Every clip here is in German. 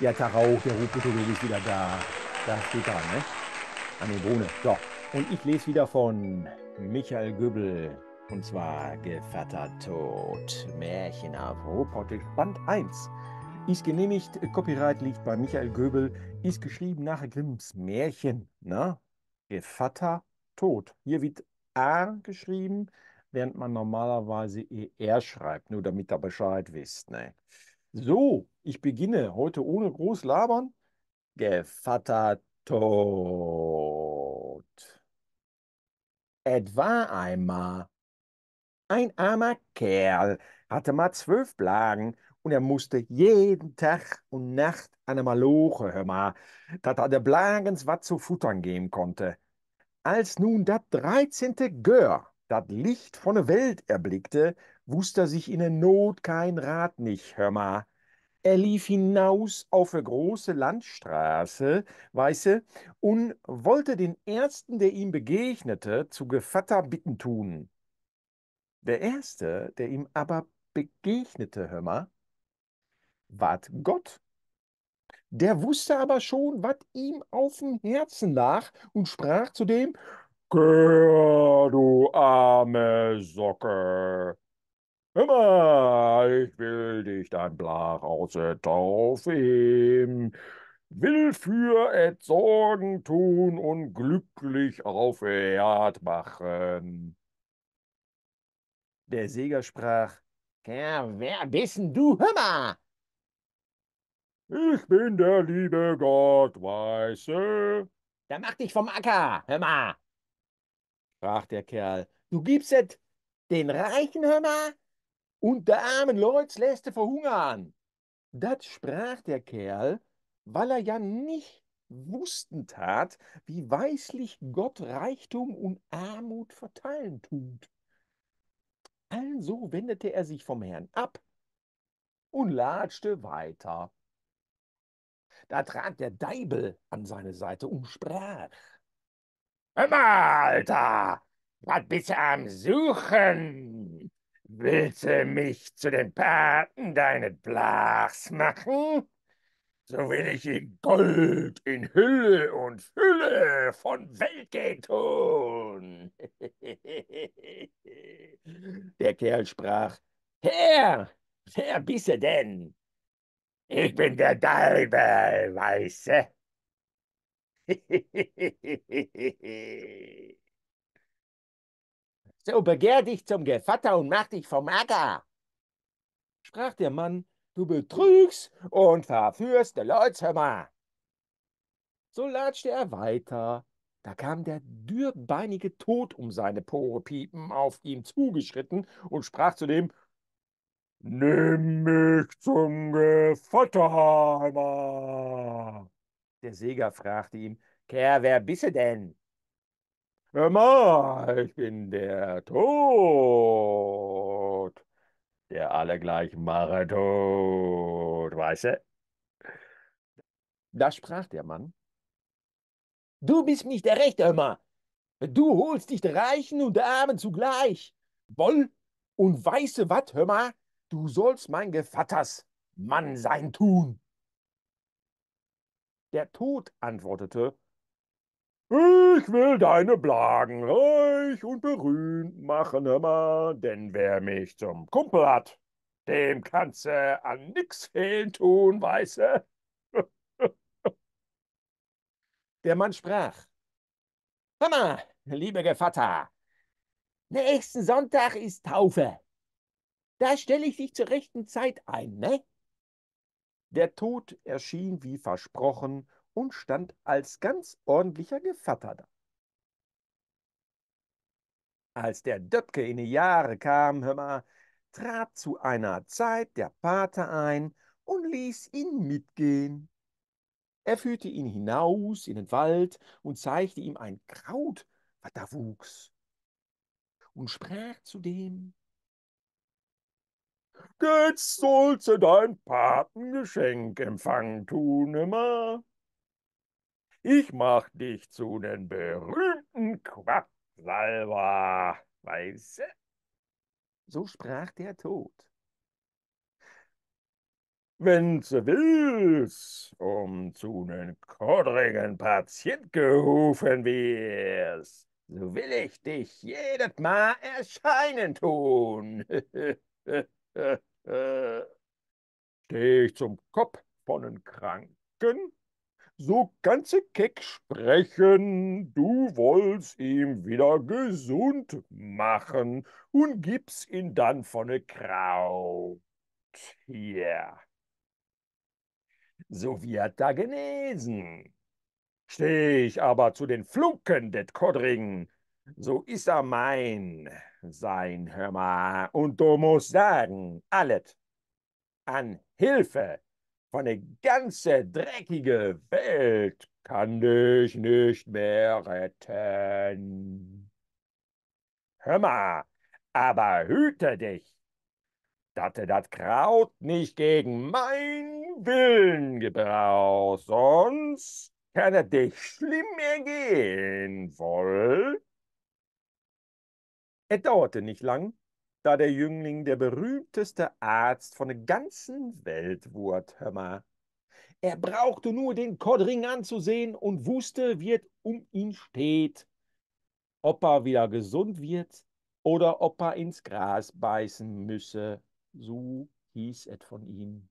Ja, Tarauch, der Rufpsychologe ist wieder da. Da steht dran, ne? An den Bohne. So, und ich lese wieder von Michael Göbel. Und zwar Gevatter Tod. Märchen auf Ruhrpottisch, Band 1. Ist genehmigt, Copyright liegt bei Michael Göbel. Ist geschrieben nach Grimms Märchen. Ne? Gevatter Tod. Hier wird A geschrieben, während man normalerweise ER schreibt. Nur damit ihr Bescheid wisst. Ne? So, ich beginne heute ohne groß labern. Gevatter tot. Etwa einmal. Ein armer Kerl hatte mal zwölf Plagen und er musste jeden Tag und Nacht eine Maloche hör mal, dass er der Blagens was zu futtern geben konnte. Als nun das dreizehnte Gör das Licht von der Welt erblickte, wusste er sich in der Not kein Rat nicht, hör mal. Er lief hinaus auf eine große Landstraße, weiße, und wollte den Ersten, der ihm begegnete, zu Gevatter bitten tun. Der Erste, der ihm aber begegnete, hör mal, ward Gott. Der wusste aber schon, was ihm auf dem Herzen lag und sprach zu dem, Gör, du arme Socke. Immer, ich will dich dein blach aus der Taufe heben, will für et Sorgen tun und glücklich auf Erd machen. Der Seger sprach, ja, wer bist denn du, Hümmer? Ich bin der liebe Gott, weiße. Dann mach dich vom Acker, Hümmer sprach der Kerl, du gibst et den reichen Hörner und der armen Leuts lässt er verhungern. Das sprach der Kerl, weil er ja nicht wussten tat, wie weislich Gott Reichtum und Armut verteilen tut. Also wendete er sich vom Herrn ab und latschte weiter. Da trat der Deibel an seine Seite und sprach. Hör mal, Alter! Was bist du am Suchen? Willst du mich zu den Paten deines Blachs machen? So will ich in Gold, in Hülle und Fülle von Weltgehen tun. Der Kerl sprach, Herr, wer bist du denn? Ich bin der Deibel, weiße. so begehr dich zum Gevatter und mach dich vom Acker. Sprach der Mann, du betrügst und verführst die Leute. So latschte er weiter. Da kam der dürrbeinige Tod um seine Porepiepen auf ihm zugeschritten und sprach zu dem, Nimm mich zum Gevatter, Gevatterheimer. Der Seger fragte ihm, Kerl, wer bist du denn? Hör mal, ich bin der Tod, der alle gleich mache tot, weißt du? Da sprach der Mann, Du bist nicht der Rechte, hör mal. Du holst dich der Reichen und der Armen zugleich. Woll und weiße Watt, mal, du sollst mein Gevatters Mann sein tun. Der Tod antwortete, ich will deine Blagen reich und berühmt machen immer, denn wer mich zum Kumpel hat, dem kannst du an nix fehlen tun, weiße. Der Mann sprach, Hammer, liebe Gevatter, nächsten Sonntag ist Taufe. Da stelle ich dich zur rechten Zeit ein, ne? Der Tod erschien wie versprochen und stand als ganz ordentlicher Gevatter da. Als der Döpke in die Jahre kam, hör mal, trat zu einer Zeit der Pater ein und ließ ihn mitgehen. Er führte ihn hinaus in den Wald und zeigte ihm ein Kraut, was da wuchs, und sprach zu dem, Jetzt sollst du dein Patengeschenk empfangen tun immer. Ich mach dich zu den berühmten Quacksalber, weiße. So sprach der Tod. Wenn du willst, um zu nen kodrigen Patient gerufen wirst, so will ich dich jedes Mal erscheinen tun. Äh, äh, Steh ich zum Kopf von den Kranken? So ganze keck sprechen, du wollst ihm wieder gesund machen und gib's ihn dann von ne Kraut. Hier. Yeah. So wird da genesen. Steh ich aber zu den Flunken det Kodring, so ist er mein sein, hör mal. Und du musst sagen, alles an Hilfe von der ganzen dreckige Welt kann dich nicht mehr retten. Hör mal, aber hüte dich, dass du das Kraut nicht gegen mein Willen gebrauchst, sonst kann es dich schlimm ergehen, wohl? Es dauerte nicht lang, da der Jüngling der berühmteste Arzt von der ganzen Welt wurde, hör mal. Er brauchte nur den Kodring anzusehen und wusste, wie es um ihn steht. Ob er wieder gesund wird oder ob er ins Gras beißen müsse, so hieß es von ihm.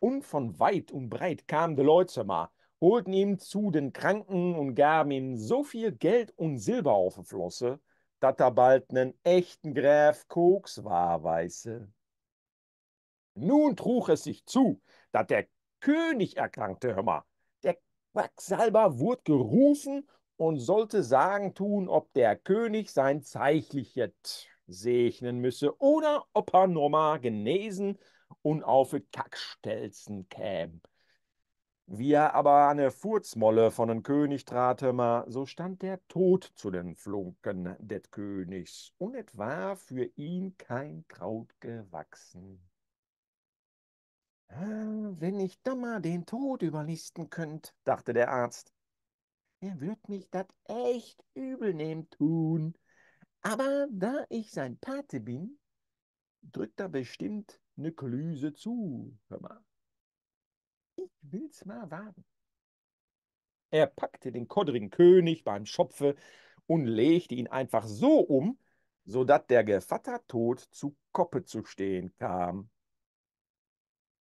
Und von weit und breit kamen die Leute mal, holten ihm zu den Kranken und gaben ihm so viel Geld und Silber auf die Flosse, dat er bald nen echten Gräf Koks war, weiße. Nun trug es sich zu, dat der König erkrankte, hör mal. Der Quacksalber wurd gerufen und sollte sagen tun, ob der König sein Zeichlichet segnen müsse oder ob er nochmal genesen und auf Kackstelzen käm. Wie er aber an der Furzmolle von den König trat, tratemer, so stand der Tod zu den Flunken des Königs, und es war für ihn kein Kraut gewachsen. Ah, wenn ich da mal den Tod überlisten könnt, dachte der Arzt, er wird mich das echt übel nehmen tun. Aber da ich sein Pate bin, drückt er bestimmt eine Klüse zu, hör mal. Ich will's mal wagen. Er packte den koddrigen König beim Schopfe und legte ihn einfach so um, so daß der Gevatter tot zu Koppe zu stehen kam.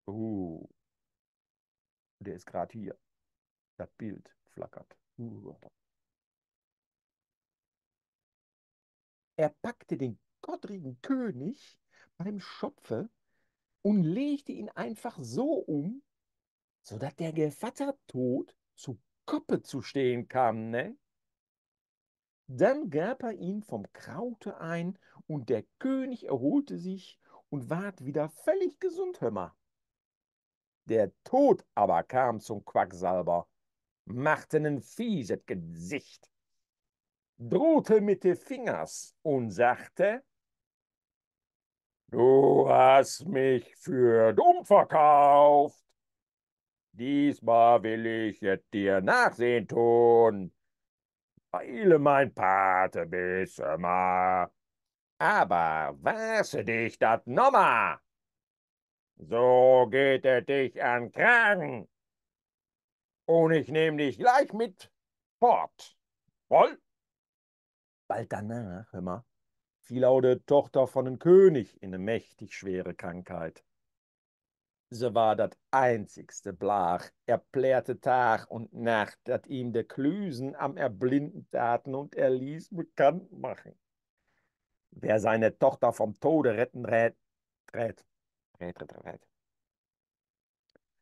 Uh, der ist gerade hier. Das Bild flackert. Uh. Er packte den koddrigen König beim Schopfe und legte ihn einfach so um, sodass der Gevatter Tod zu Koppe zu stehen kam, ne? Dann gab er ihm vom Kraute ein, und der König erholte sich und ward wieder völlig gesund, Hömmer. Der Tod aber kam zum Quacksalber, machte ein fieses Gesicht, drohte mit den Fingers und sagte, Du hast mich für dumm verkauft. Diesmal will ich es dir nachsehen tun. Weile mein Pate bis immer. Aber wase dich dat Nummer. So geht er dich an Kragen. Und ich nehme dich gleich mit fort. Woll? Bald danach, hör mal, fiel auch die Tochter von den König in eine mächtig schwere Krankheit. Sie war das einzigste Blach. Er plärrte Tag und Nacht, dat ihm der Klüsen am Erblinden taten und er ließ bekannt machen. Wer seine Tochter vom Tode retten rät, rät, rät, rät, rät.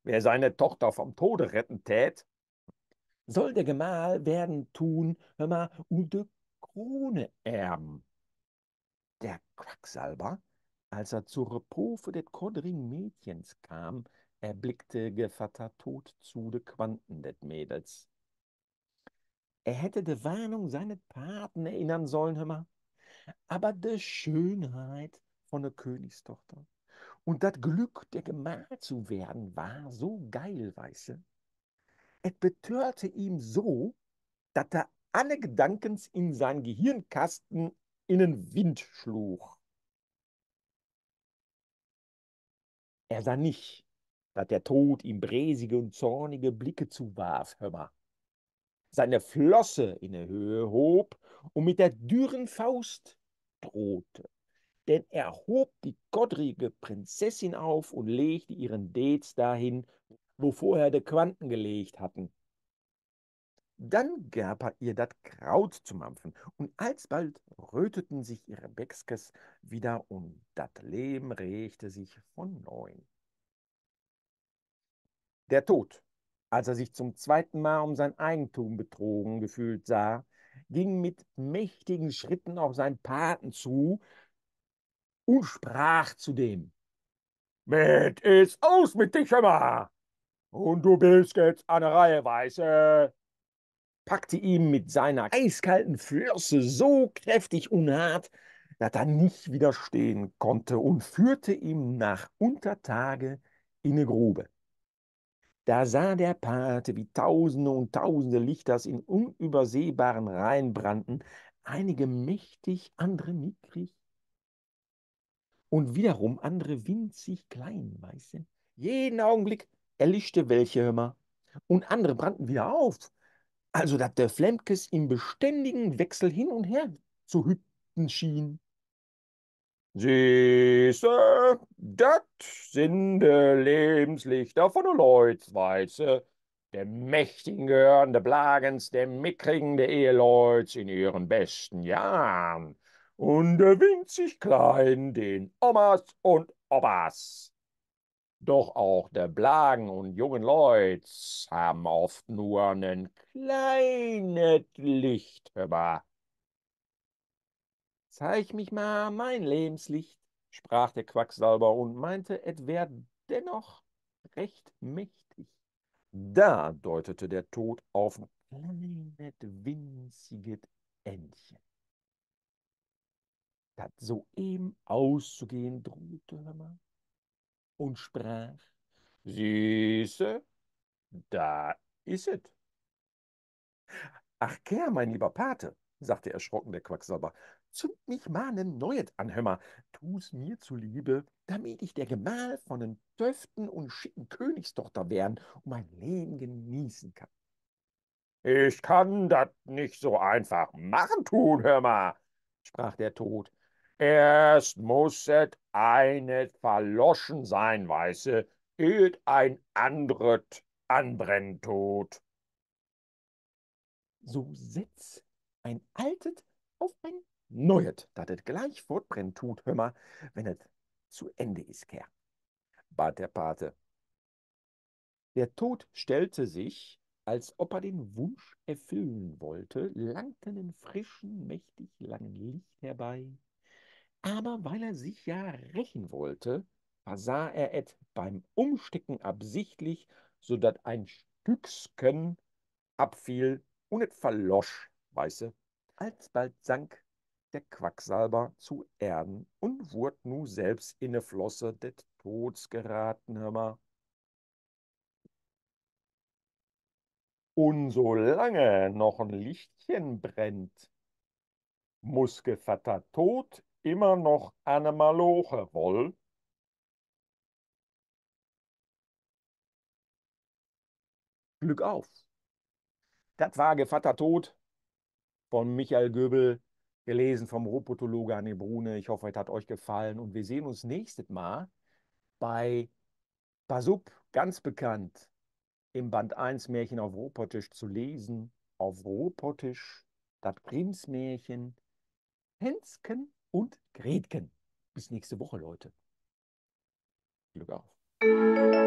Wer seine Tochter vom Tode retten tät, soll der Gemahl werden tun, hör mal, und die Krone erben. Der Quacksalber als er zur Reprove des Kodring Mädchens kam, erblickte Gevatter tot zu de Quanten des Mädels. Er hätte de Warnung seines Paten erinnern sollen, hör aber de Schönheit von der Königstochter und das Glück, der Gemahl zu werden, war so geil, weiße. Es betörte ihm so, dass er alle Gedankens in sein Gehirnkasten in den Wind schlug. Er sah nicht, dass der Tod ihm bräsige und zornige Blicke zuwarf, hör mal. Seine Flosse in der Höhe hob und mit der dürren Faust drohte. Denn er hob die gottrige Prinzessin auf und legte ihren Dez dahin, wo vorher die Quanten gelegt hatten. Dann gab er ihr das Kraut zu mampfen, und alsbald röteten sich ihre Bäckskes wieder, und das Leben regte sich von neuem. Der Tod, als er sich zum zweiten Mal um sein Eigentum betrogen gefühlt sah, ging mit mächtigen Schritten auf seinen Paten zu und sprach zu dem: Mit ist aus mit dich immer! Und du bist jetzt eine Reihe, Weiße! packte ihn mit seiner eiskalten Flosse so kräftig und hart, dass er nicht widerstehen konnte und führte ihn nach Untertage in eine Grube. Da sah der Pate, wie Tausende und Tausende Lichters in unübersehbaren Reihen brannten, einige mächtig, andere mickrig und wiederum andere winzig klein, weißt du? Jeden Augenblick erlischte welche Hümmer und andere brannten wieder auf also, dass der Flemkes im beständigen Wechsel hin und her zu hüpfen schien. Siehste, das sind de Lebenslichter von de Leut, weiße. Der Mächtigen gehören de Plagens, der Mickrigen, der Eheleuts in ihren besten Jahren. Und der winzig Klein den Omas und Opas. Doch auch der Blagen und jungen Leuts haben oft nur einen kleinen Licht über. Zeig mich mal mein Lebenslicht, sprach der Quacksalber und meinte, es wär dennoch recht mächtig. Da deutete der Tod auf ein kleines, winziges Entchen das soeben auszugehen drohte, hör mal und sprach: Süße, da ist es. Ach, Kerr, mein lieber Pate, sagte erschrocken der Quacksalber, zünd mich mal nen neuet an, Hömmer, tu's mir zuliebe, damit ich der Gemahl von den Töften und schicken Königstochter werden und mein Leben genießen kann. Ich kann das nicht so einfach machen tun, Hömmer, sprach der Tod. Erst muss et einet verloschen sein, weiße, eht ein andret anbrennt tot. So sitz ein altet auf ein neuet, dat et gleich fortbrennt tut, hör wenn et zu Ende is, Kerr, bat der Pate. Der Tod stellte sich, als ob er den Wunsch erfüllen wollte, langten einen frischen, mächtig langen Licht herbei, aber weil er sich ja rächen wollte, versah er es beim Umstecken absichtlich, so dat ein Stücksken abfiel und es verlosch, weiße. Alsbald sank der Quacksalber zu Erden und wurde nu selbst in ne Flosse des Tods geraten, hör mal. Und solange noch ein Lichtchen brennt, muss Muskelvater tot immer noch eine Maloche wohl? Glück auf. Das war Gevatter Tod von Michael Göbel, gelesen vom Robotologe Anne Brune. Ich hoffe, es hat euch gefallen und wir sehen uns nächstes Mal bei Basup, ganz bekannt, im Band 1 Märchen auf Robotisch zu lesen. Auf Robotisch, das Grimms Märchen, Hensken und Gretchen. Bis nächste Woche, Leute. Glück auf.